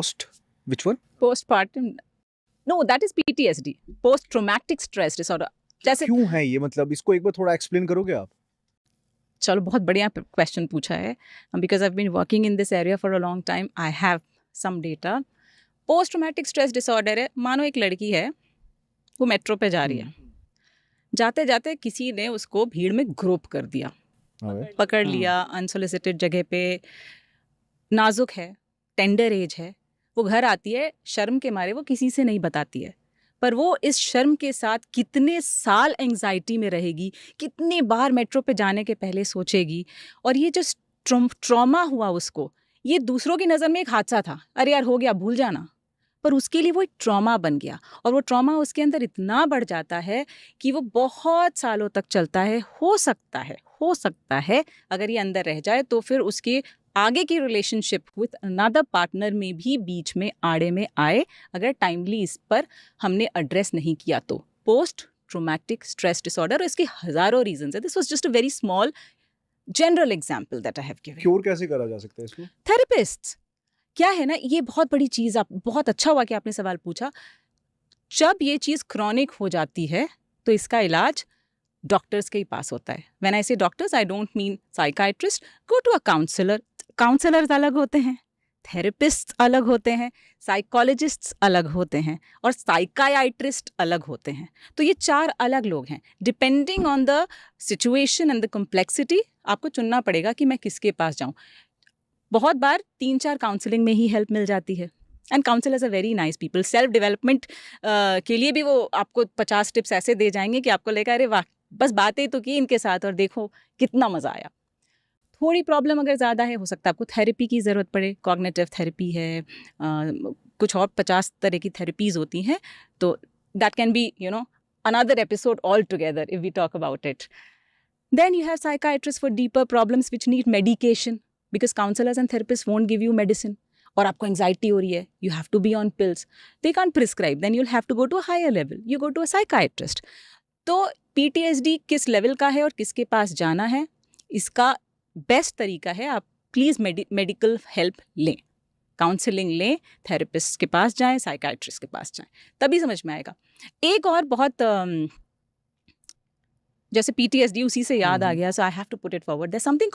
post which one? Postpartum. No, that is PTSD. Post traumatic stress disorder. जैसे क्यों है ये मतलब इसको एक बार थोड़ा एक्सप्लेन करोगे आप चलो बहुत बढ़िया क्वेश्चन पूछा है because I been working in this area for a long time I have some data post traumatic stress disorder है मानो एक लड़की है वो मेट्रो पे जा रही है हम्म। जाते जाते किसी ने उसको भीड़ में ग्रोप कर दिया पकड़ हाँ। लिया अनसोलिसिटेड जगह पे नाजुक है टेंडर एज है वो घर आती है शर्म के मारे वो किसी से नहीं बताती है पर वो इस शर्म के साथ कितने साल एंग्जाइटी में रहेगी कितने बार मेट्रो पे जाने के पहले सोचेगी और ये जो ट्रॉमा हुआ उसको ये दूसरों की नज़र में एक हादसा था अरे यार हो गया भूल जाना पर उसके लिए वो एक ट्रॉमा बन गया और वो ट्रॉमा उसके अंदर इतना बढ़ जाता है कि वो बहुत सालों तक चलता है हो सकता है हो सकता है अगर ये अंदर रह जाए तो फिर उसके आगे की रिलेशनशिप विथ अनदर पार्टनर में भी बीच में आड़े में आए अगर टाइमली इस पर हमने एड्रेस नहीं किया तो पोस्ट ट्रोमैटिक स्ट्रेस डिसऑर्डर इसके हजारों रीजन है this was just a very small general example that I have given cure कैसे करा जा सकता है इसको थेरेपिस्ट क्या है ना ये बहुत बड़ी चीज़ आप बहुत अच्छा हुआ कि आपने सवाल पूछा जब ये चीज़ क्रॉनिक हो जाती है तो इसका इलाज डॉक्टर्स के ही पास होता है when I say doctors I don't mean psychiatrist go to a counsellor counsellors अलग होते हैं थेरेपिस्ट अलग होते हैं साइकोलॉजिस्ट्स अलग होते हैं और साइकायाट्रिस्ट अलग होते हैं तो ये चार अलग लोग हैं depending on the situation and the complexity आपको चुनना पड़ेगा कि मैं किसके पास जाऊँ बहुत बार तीन चार काउंसलिंग में ही हेल्प मिल जाती है and council is a very nice people self development के लिए भी वो आपको पचास टिप्स ऐसे दे जाएंगे कि आपको लेकर अरे वाह बस बातें तो की इनके साथ और देखो कितना मज़ा आया थोड़ी प्रॉब्लम अगर ज़्यादा है हो सकता है आपको थेरेपी की ज़रूरत पड़े कॉग्नेटिव थेरेपी है कुछ और पचास तरह की थेरेपीज़ होती हैं तो that can be you know episode all together if we talk about it then you have psychiatrists for deeper problems which need medication because counsellors and therapists won't give you medicine और आपको anxiety हो रही है you have to be on pills they can prescribe then you'll have to go to a higher level you go to a psychiatrist तो पी किस level का है और किसके पास जाना है इसका बेस्ट तरीका है आप प्लीज़ मेडिकल हेल्प लें काउंसलिंग लें थेरेपिस्ट के पास जाएं साइकाट्रिस्ट के पास जाएं तभी समझ में आएगा एक और बहुत जैसे पी उसी से याद आ हम्म। गया so I have to put it forward or something